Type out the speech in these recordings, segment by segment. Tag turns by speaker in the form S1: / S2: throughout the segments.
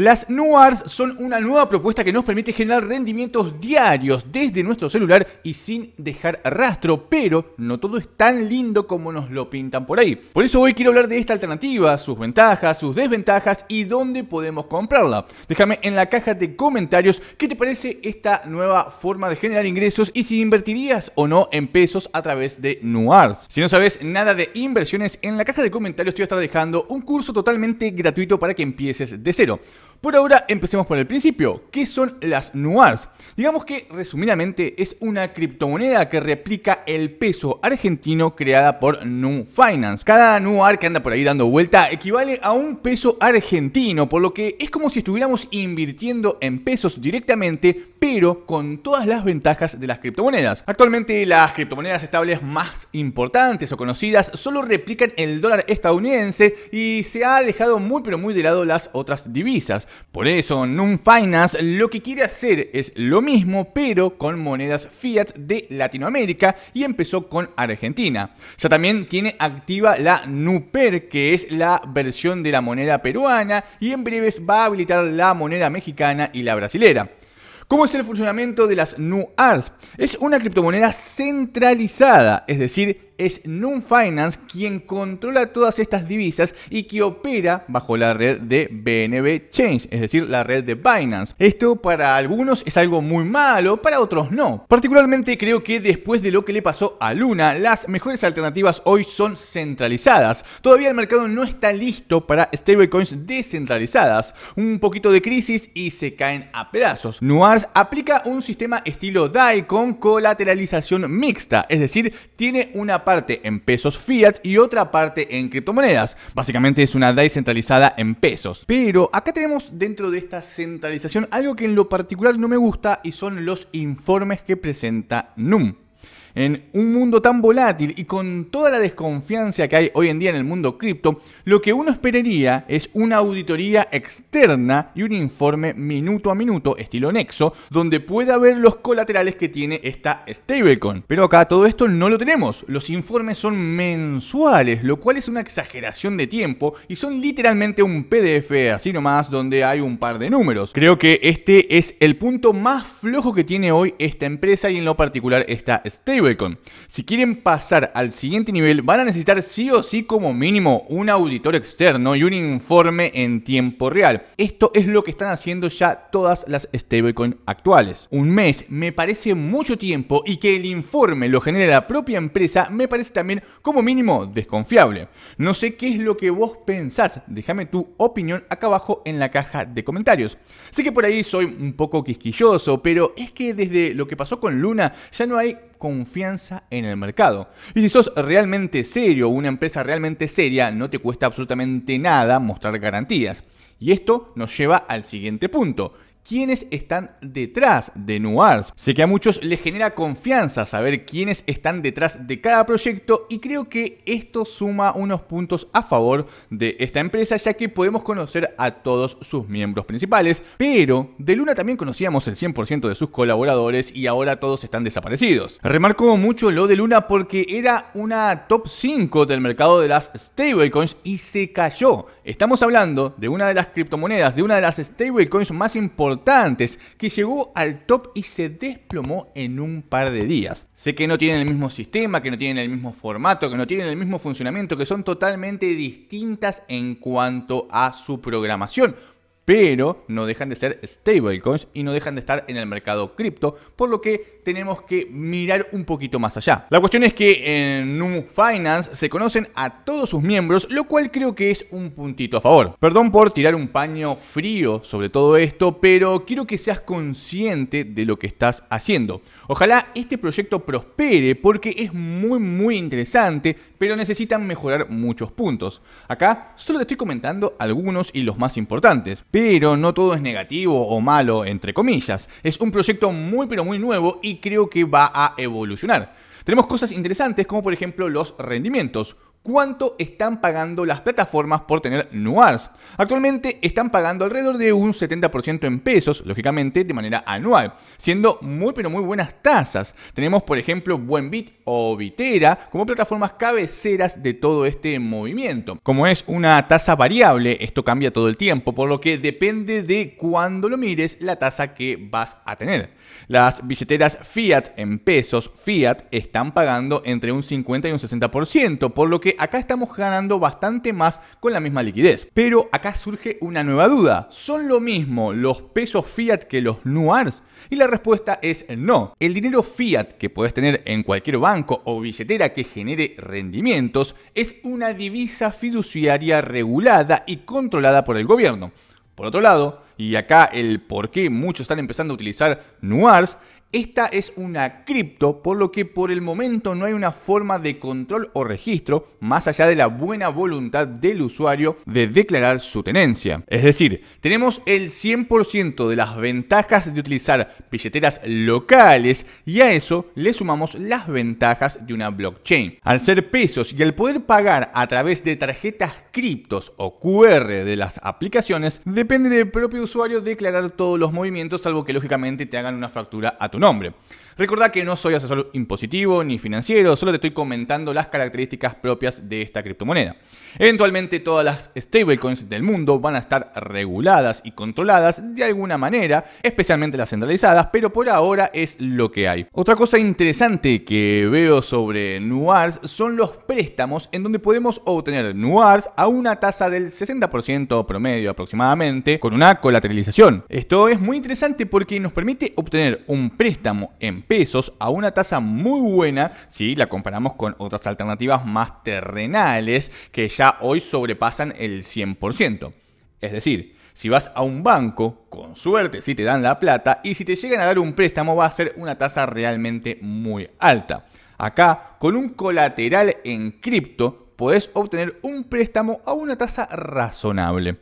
S1: Las NUARS son una nueva propuesta que nos permite generar rendimientos diarios desde nuestro celular y sin dejar rastro, pero no todo es tan lindo como nos lo pintan por ahí. Por eso hoy quiero hablar de esta alternativa, sus ventajas, sus desventajas y dónde podemos comprarla. Déjame en la caja de comentarios qué te parece esta nueva forma de generar ingresos y si invertirías o no en pesos a través de NUARS. Si no sabes nada de inversiones, en la caja de comentarios te voy a estar dejando un curso totalmente gratuito para que empieces de cero. Por ahora empecemos por el principio. ¿Qué son las NUARs? Digamos que resumidamente es una criptomoneda que replica el peso argentino creada por Nu Finance. Cada NUAR que anda por ahí dando vuelta equivale a un peso argentino, por lo que es como si estuviéramos invirtiendo en pesos directamente, pero con todas las ventajas de las criptomonedas. Actualmente las criptomonedas estables más importantes o conocidas solo replican el dólar estadounidense y se ha dejado muy pero muy de lado las otras divisas. Por eso, NUM Finance lo que quiere hacer es lo mismo, pero con monedas fiat de Latinoamérica y empezó con Argentina. Ya también tiene activa la NUPER, que es la versión de la moneda peruana, y en breves va a habilitar la moneda mexicana y la brasilera. ¿Cómo es el funcionamiento de las NUARS? Es una criptomoneda centralizada, es decir, es Nun Finance quien controla todas estas divisas y que opera bajo la red de BNB Change, es decir, la red de Binance. Esto para algunos es algo muy malo, para otros no. Particularmente creo que después de lo que le pasó a Luna, las mejores alternativas hoy son centralizadas. Todavía el mercado no está listo para stablecoins descentralizadas. Un poquito de crisis y se caen a pedazos. Nuars aplica un sistema estilo DAI con colateralización mixta, es decir, tiene una parte en pesos fiat y otra parte en criptomonedas. Básicamente es una DAI centralizada en pesos. Pero acá tenemos dentro de esta centralización algo que en lo particular no me gusta y son los informes que presenta NUM. En un mundo tan volátil y con toda la desconfianza que hay hoy en día en el mundo cripto, lo que uno esperaría es una auditoría externa y un informe minuto a minuto, estilo Nexo, donde pueda ver los colaterales que tiene esta stablecoin. Pero acá todo esto no lo tenemos. Los informes son mensuales, lo cual es una exageración de tiempo y son literalmente un PDF así nomás donde hay un par de números. Creo que este es el punto más flojo que tiene hoy esta empresa y en lo particular esta stablecoin si quieren pasar al siguiente nivel, van a necesitar sí o sí como mínimo un auditor externo y un informe en tiempo real. Esto es lo que están haciendo ya todas las stablecoin actuales. Un mes me parece mucho tiempo y que el informe lo genere la propia empresa me parece también como mínimo desconfiable. No sé qué es lo que vos pensás, déjame tu opinión acá abajo en la caja de comentarios. Sé que por ahí soy un poco quisquilloso, pero es que desde lo que pasó con Luna ya no hay confianza en el mercado. Y si sos realmente serio, una empresa realmente seria, no te cuesta absolutamente nada mostrar garantías. Y esto nos lleva al siguiente punto, quiénes están detrás de Nuars. Sé que a muchos les genera confianza saber quiénes están detrás de cada proyecto y creo que esto suma unos puntos a favor de esta empresa ya que podemos conocer a todos sus miembros principales, pero de Luna también conocíamos el 100% de sus colaboradores y ahora todos están desaparecidos. Remarco mucho lo de Luna porque era una top 5 del mercado de las stablecoins y se cayó. Estamos hablando de una de las criptomonedas, de una de las stablecoins más importantes que llegó al top y se desplomó en un par de días. Sé que no tienen el mismo sistema, que no tienen el mismo formato, que no tienen el mismo funcionamiento, que son totalmente distintas en cuanto a su programación pero no dejan de ser stablecoins y no dejan de estar en el mercado cripto, por lo que tenemos que mirar un poquito más allá. La cuestión es que en Nu Finance se conocen a todos sus miembros, lo cual creo que es un puntito a favor. Perdón por tirar un paño frío sobre todo esto, pero quiero que seas consciente de lo que estás haciendo. Ojalá este proyecto prospere porque es muy muy interesante, pero necesitan mejorar muchos puntos. Acá solo te estoy comentando algunos y los más importantes. Pero no todo es negativo o malo, entre comillas. Es un proyecto muy pero muy nuevo y creo que va a evolucionar. Tenemos cosas interesantes como por ejemplo los rendimientos cuánto están pagando las plataformas por tener Nuars. Actualmente están pagando alrededor de un 70% en pesos, lógicamente de manera anual, siendo muy pero muy buenas tasas. Tenemos por ejemplo Buenbit o Vitera como plataformas cabeceras de todo este movimiento. Como es una tasa variable, esto cambia todo el tiempo, por lo que depende de cuándo lo mires la tasa que vas a tener. Las billeteras fiat en pesos fiat están pagando entre un 50 y un 60%, por lo que acá estamos ganando bastante más con la misma liquidez. Pero acá surge una nueva duda. ¿Son lo mismo los pesos fiat que los nuars? Y la respuesta es no. El dinero fiat que podés tener en cualquier banco o billetera que genere rendimientos es una divisa fiduciaria regulada y controlada por el gobierno. Por otro lado, y acá el por qué muchos están empezando a utilizar NUARS, esta es una cripto, por lo que por el momento no hay una forma de control o registro más allá de la buena voluntad del usuario de declarar su tenencia. Es decir, tenemos el 100% de las ventajas de utilizar billeteras locales y a eso le sumamos las ventajas de una blockchain. Al ser pesos y al poder pagar a través de tarjetas criptos o QR de las aplicaciones, depende del propio usuario declarar todos los movimientos, salvo que lógicamente te hagan una factura a tu nombre. Recordá que no soy asesor impositivo ni financiero, solo te estoy comentando las características propias de esta criptomoneda. Eventualmente todas las stablecoins del mundo van a estar reguladas y controladas de alguna manera, especialmente las centralizadas, pero por ahora es lo que hay. Otra cosa interesante que veo sobre Nuars son los préstamos en donde podemos obtener Nuars a una tasa del 60% promedio aproximadamente con una colateralización. Esto es muy interesante porque nos permite obtener un préstamo préstamo en pesos a una tasa muy buena si la comparamos con otras alternativas más terrenales que ya hoy sobrepasan el 100%. Es decir, si vas a un banco, con suerte si te dan la plata y si te llegan a dar un préstamo va a ser una tasa realmente muy alta. Acá, con un colateral en cripto, puedes obtener un préstamo a una tasa razonable.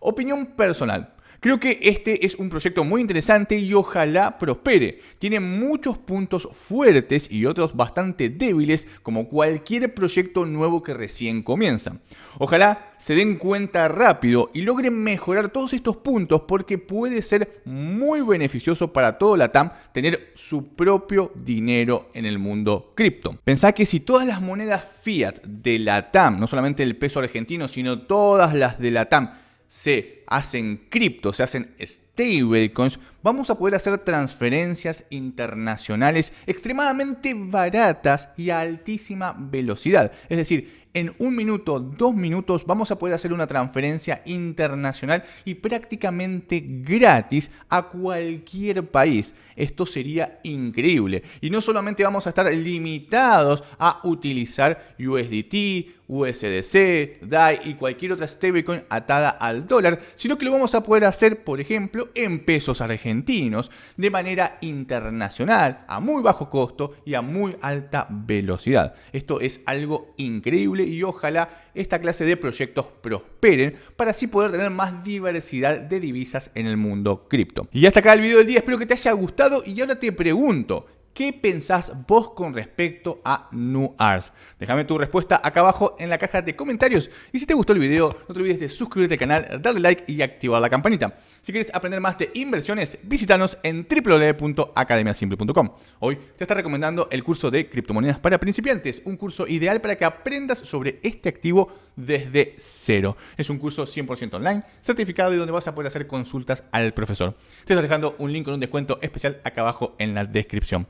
S1: Opinión personal. Creo que este es un proyecto muy interesante y ojalá prospere. Tiene muchos puntos fuertes y otros bastante débiles como cualquier proyecto nuevo que recién comienza. Ojalá se den cuenta rápido y logren mejorar todos estos puntos porque puede ser muy beneficioso para todo la TAM tener su propio dinero en el mundo cripto. Pensá que si todas las monedas fiat de la TAM, no solamente el peso argentino, sino todas las de la TAM, se hacen cripto, se hacen stablecoins, vamos a poder hacer transferencias internacionales extremadamente baratas y a altísima velocidad. Es decir, en un minuto, dos minutos, vamos a poder hacer una transferencia internacional y prácticamente gratis a cualquier país. Esto sería increíble. Y no solamente vamos a estar limitados a utilizar USDT, USDC, DAI y cualquier otra stablecoin atada al dólar, sino que lo vamos a poder hacer, por ejemplo, en pesos argentinos, de manera internacional, a muy bajo costo y a muy alta velocidad. Esto es algo increíble y ojalá esta clase de proyectos prosperen para así poder tener más diversidad de divisas en el mundo cripto. Y hasta acá el video del día, espero que te haya gustado y ahora te pregunto, ¿Qué pensás vos con respecto a NuARS? Déjame tu respuesta acá abajo en la caja de comentarios. Y si te gustó el video, no te olvides de suscribirte al canal, darle like y activar la campanita. Si quieres aprender más de inversiones, visítanos en www.academiasimple.com. Hoy te está recomendando el curso de criptomonedas para principiantes, un curso ideal para que aprendas sobre este activo desde cero. Es un curso 100% online, certificado y donde vas a poder hacer consultas al profesor. Te estoy dejando un link con un descuento especial acá abajo en la descripción.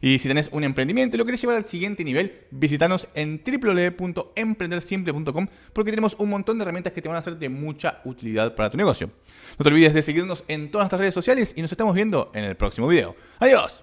S1: Y si tenés un emprendimiento y lo querés llevar al siguiente nivel, visítanos en www.emprendersimple.com porque tenemos un montón de herramientas que te van a ser de mucha utilidad para tu negocio. No te olvides de seguirnos en todas nuestras redes sociales y nos estamos viendo en el próximo video. ¡Adiós!